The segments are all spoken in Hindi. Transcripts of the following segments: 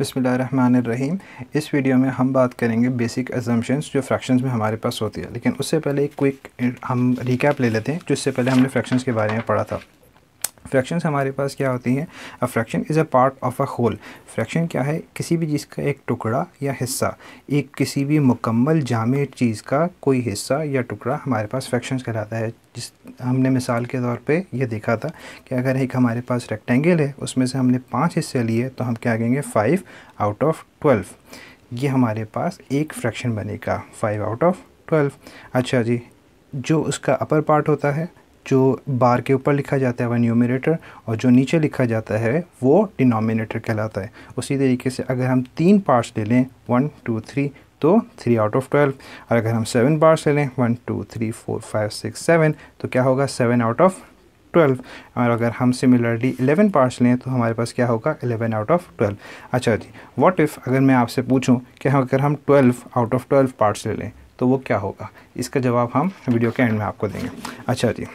बसमीम इस वीडियो में हम बात करेंगे बेसिक एजम्पन्स जो फ्रैक्शंस में हमारे पास होती है लेकिन उससे पहले एक क्विक हम रिकैप ले लेते हैं जिससे पहले हमने फ्रैक्शंस के बारे में पढ़ा था फ्रैक्शंस हमारे पास क्या होती हैं a fraction is a part of a whole fraction क्या है किसी भी चीज़ का एक टुकड़ा या हिस्सा एक किसी भी मुकम्मल जाम चीज़ का कोई हिस्सा या टुकड़ा हमारे पास फ्रैक्शंस कहलाता है जिस हमने मिसाल के तौर पे ये देखा था कि अगर एक हमारे पास रेक्टेंगल है उसमें से हमने पाँच हिस्से लिए तो हम क्या कहेंगे फ़ाइव आउट ऑफ ट्वेल्व ये हमारे पास एक फ्रैक्शन बनेगा फ़ाइव आउट ऑफ ट्वेल्व अच्छा जी जो उसका अपर पार्ट होता है जो बार के ऊपर लिखा जाता है वह न्यूमिनेटर और जो नीचे लिखा जाता है वो डिनोमिनेटर कहलाता है उसी तरीके से अगर हम तीन पार्ट्स ले लें वन टू थ्री तो थ्री आउट ऑफ ट्वेल्व और अगर हम सेवन बार्स ले लें one two three four five six seven तो क्या होगा सेवन आउट ऑफ ट्वेल्व और अगर हम सिमिलरली एलेवन पार्ट्स लें तो हमारे पास क्या होगा एलेवन आउट ऑफ ट्वेल्व अच्छा जी वॉट इफ़ अगर मैं आपसे पूछूँ कि अगर हम twelve out of twelve parts ले लें तो वो क्या होगा इसका जवाब हम वीडियो के एंड में आपको देंगे अच्छा जी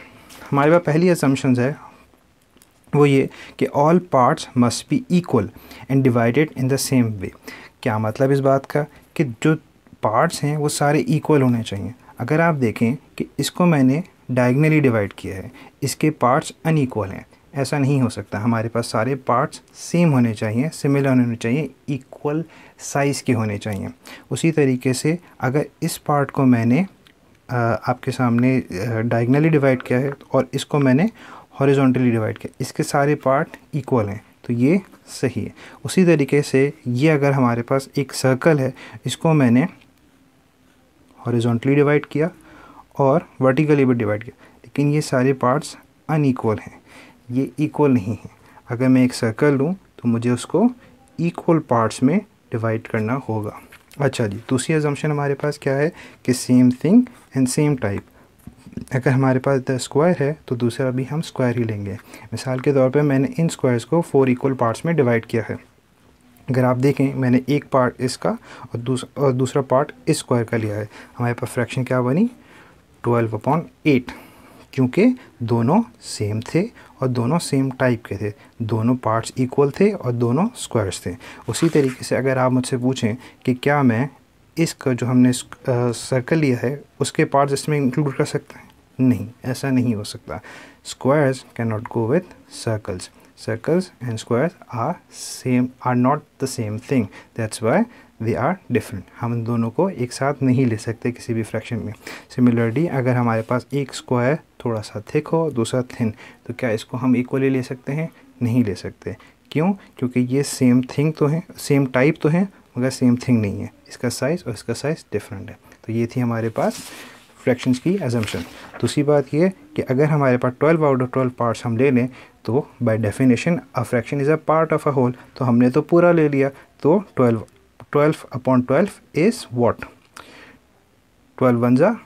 हमारे पास पहली असम्पन्स है वो ये कि all parts must be equal and divided in the same way क्या मतलब इस बात का कि जो पार्ट्स हैं वो सारे इक्वल होने चाहिए अगर आप देखें कि इसको मैंने डायगनली डिवाइड किया है इसके पार्ट्स अनईक्वल हैं ऐसा नहीं हो सकता हमारे पास सारे पार्ट्स सेम होने चाहिए सिमिलर होने चाहिए इक्वल साइज़ के होने चाहिए उसी तरीके से अगर इस पार्ट को मैंने आपके सामने डायगनली डिवाइड किया है और इसको मैंने हॉरिजॉन्टली डिवाइड किया इसके सारे पार्ट इक्वल हैं तो ये सही है उसी तरीके से ये अगर हमारे पास एक सर्कल है इसको मैंने हॉरिजॉन्टली डिवाइड किया और वर्टिकली भी डिवाइड किया लेकिन ये सारे पार्ट्स अनइक्वल हैं ये इक्वल नहीं है अगर मैं एक सर्कल लूँ तो मुझे उसको इक्वल पार्ट्स में डिवाइड करना होगा अच्छा जी दूसरी एजम्पन हमारे पास क्या है कि same thing and same type अगर हमारे पास द स्क्वायर है तो दूसरा भी हम स्क्वायर ही लेंगे मिसाल के तौर पर मैंने इन स्क्वायर्स को फोर इक्वल पार्ट्स में डिवाइड किया है अगर आप देखें मैंने एक पार्ट इसका और दूसरा और दूसरा पार्ट इस स्क्वायर का लिया है हमारे पास फ्रैक्शन क्या बनी ट्वेल्व अपॉन एट क्योंकि दोनों सेम थे और दोनों सेम टाइप के थे दोनों पार्ट्स इक्वल थे और दोनों स्क्वायर्स थे उसी तरीके से अगर आप मुझसे पूछें कि क्या मैं इसका जो हमने सर्कल लिया है उसके पार्ट्स इसमें इंक्लूड कर सकते हैं नहीं ऐसा नहीं हो सकता squares can not go with circles circles and squares are same are not the same thing that's why they are different हम दोनों को एक साथ नहीं ले सकते किसी भी फ्रैक्शन में सिमिलरली अगर हमारे पास एक स्क्वायर थोड़ा सा थिक हो दूसरा थिन तो क्या इसको हम इक्वली ले सकते हैं नहीं ले सकते क्यों क्योंकि ये सेम थिंग तो हैं सेम टाइप तो है मगर सेम थिंग नहीं है इसका साइज़ और इसका साइज़ डिफरेंट है तो ये थी हमारे पास फ्रैक्शंस की एजम्पन दूसरी बात ये कि अगर हमारे पास 12 आउट ऑफ ट्वेल्व पार्ट्स हम ले लें तो by definition a fraction is a part of a whole तो हमने तो पूरा ले लिया तो twelve twelve upon twelve is what twelve one ज़ा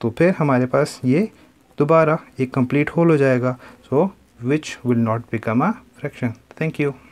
तो फिर हमारे पास ये दोबारा एक कंप्लीट होल हो जाएगा so which will not become a fraction thank you